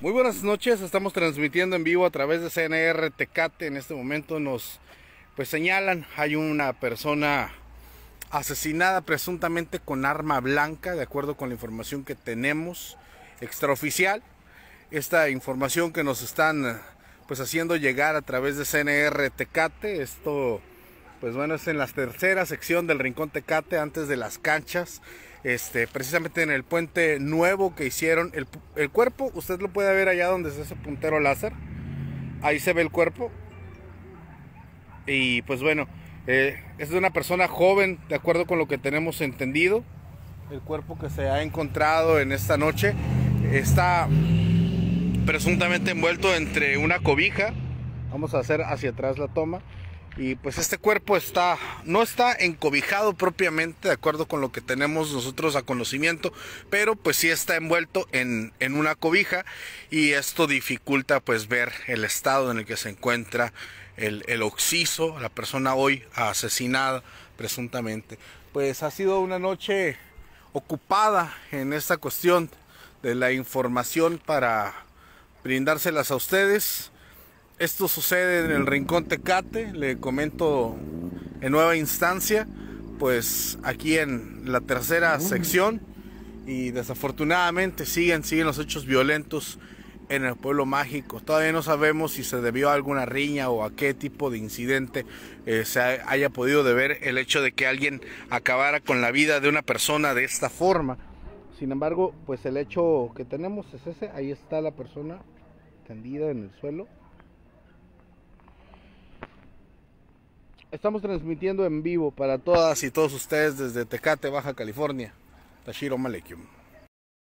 Muy buenas noches, estamos transmitiendo en vivo a través de CNR Tecate. En este momento nos pues señalan, hay una persona asesinada presuntamente con arma blanca, de acuerdo con la información que tenemos extraoficial. Esta información que nos están pues haciendo llegar a través de CNR Tecate, esto pues bueno, es en la tercera sección del Rincón Tecate antes de las canchas este, precisamente en el puente nuevo que hicieron. El, cuerpo, usted lo puede ver allá donde está ese puntero láser. Ahí se ve el cuerpo. Y pues bueno, eh, es de una persona joven, de acuerdo con lo que tenemos entendido. El cuerpo que se ha encontrado en esta noche está presuntamente envuelto entre una cobija. Vamos a hacer hacia atrás la toma. Y pues este cuerpo está, no está encobijado propiamente, de acuerdo con lo que tenemos nosotros a conocimiento, pero pues sí está envuelto en, en una cobija y esto dificulta pues ver el estado en el que se encuentra el, el la persona hoy asesinada presuntamente. Pues ha sido una noche ocupada en esta cuestión de la información para brindárselas a ustedes. Esto sucede en el Rincón Tecate, le comento en nueva instancia, pues aquí en la tercera sección y desafortunadamente siguen, siguen los hechos violentos en el pueblo mágico. Todavía no sabemos si se debió a alguna riña o a qué tipo de incidente eh, se haya podido deber el hecho de que alguien acabara con la vida de una persona de esta forma. Sin embargo, pues el hecho que tenemos es ese. Ahí está la persona tendida en el suelo. Estamos transmitiendo en vivo para todas y todos ustedes desde Tecate, Baja California. Tashiro Malekium.